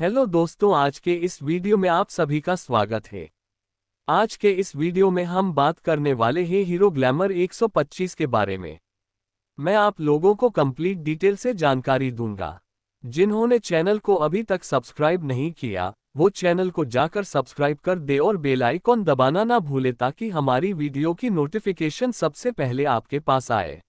hello दोस्तों आज के इस वीडियो में आप सभी का स्वागत है आज के इस वीडियो में हम बात करने वाले हैं हीरो ग्लैमर 125 के बारे में मैं आप लोगों को कंप्लीट डिटेल से जानकारी दूंगा जिन्होंने चैनल को अभी तक सब्सक्राइब नहीं किया वो चैनल को जाकर सब्सक्राइब कर दे और बेल आइकॉन दबाना ना भूले ताकि हमारी वीडियो की नोटिफिकेशन सबसे पहले आपके पास आए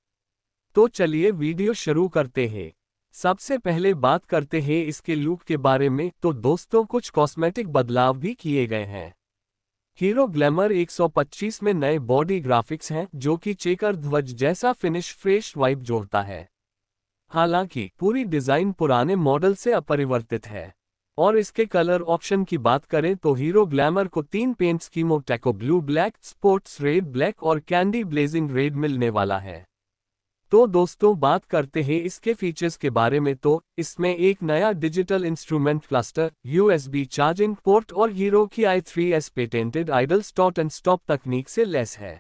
तो चलिए वीडियो शुरू करते हैं सबसे पहले बात करते हैं इसके लुक के बारे में तो दोस्तों कुछ कॉस्मेटिक बदलाव भी किए गए हैं हीरो ग्लैमर 125 में नए बॉडी ग्राफिक्स हैं जो कि चेकर ध्वज जैसा फिनिश फ्रेश वाइप जोड़ता है हालांकि पूरी डिजाइन पुराने मॉडल से अपरिवर्तित है और इसके कलर ऑप्शन की बात करें तो हीरो ग्लैमर को तीन पेंट स्कीमों टैको blue black sports red black और कैंडी ब्लेजिंग रेड मिलने वाला है तो दोस्तों बात करते हैं इसके फीचर्स के बारे में तो इसमें एक नया digital instrument cluster USB charging port और हीरो की i three S patented idle start and stop तकनीक से लेस है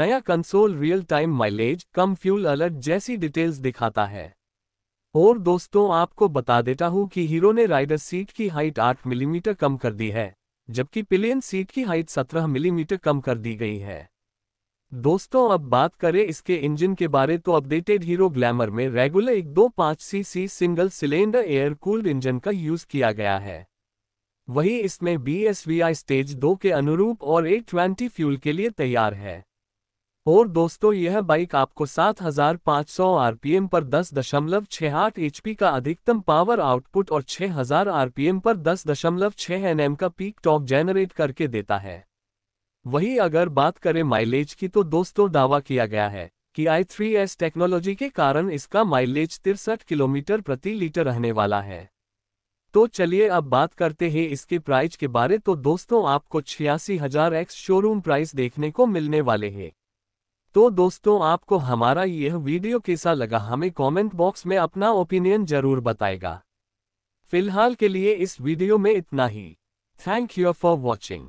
नया कंसोल रियल टाइम माइलेज कम फ्यूल अलर्ट जैसी डिटेल्स दिखाता है और दोस्तों आपको बता देता हूं कि हीरो ने राइडर सीट की हाइट 8 मिलीमीटर कम कर दी है जबकि पिलियन सीट की हाइट 17 मिलीमीटर कम कर दी गई है दोस्तों अब बात करें इसके इंजन के बारे तो अपडेटेड हीरो ग्लैमर में रेगुलर एक दो पाँच c c single cylinder air cooled engine का यूज किया गया है वही इसमें B S V I stage दो के अनुरूप और एक ट्वेंटी फ्यूल के लिए तैयार है और दोस्तों यह बाइक आपको 7,500 आरपीएम पर 10.68 एचपी का अधिकतम पावर आउटपुट और 6,000 आरपीएम पर 10.6 एनएम का पीक टॉप जेनरेट करके देता है वहीं अगर बात करें माइलेज की तो दोस्तों दावा किया गया है कि आई थ्री एस टेक्नोलॉजी के कारण इसका माइलेज तिरसठ किलोमीटर प्रति लीटर रहने वाला है तो चलिए अब बात करते हैं इसके प्राइस के बारे तो दोस्तों आपको छियासी हजार एक्स शोरूम प्राइस देखने को मिलने वाले हैं तो दोस्तों आपको हमारा यह वीडियो कैसा लगा हमें कमेंट बॉक्स में अपना ओपिनियन जरूर बताएगा फिलहाल के लिए इस वीडियो में इतना ही थैंक यू फॉर वॉचिंग